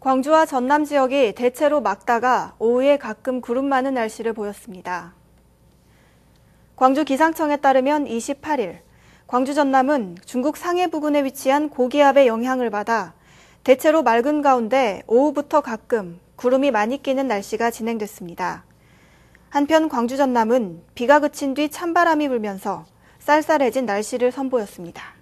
광주와 전남 지역이 대체로 맑다가 오후에 가끔 구름 많은 날씨를 보였습니다. 광주 기상청에 따르면 28일 광주 전남은 중국 상해 부근에 위치한 고기압의 영향을 받아 대체로 맑은 가운데 오후부터 가끔 구름이 많이 끼는 날씨가 진행됐습니다. 한편 광주 전남은 비가 그친 뒤 찬바람이 불면서 쌀쌀해진 날씨를 선보였습니다.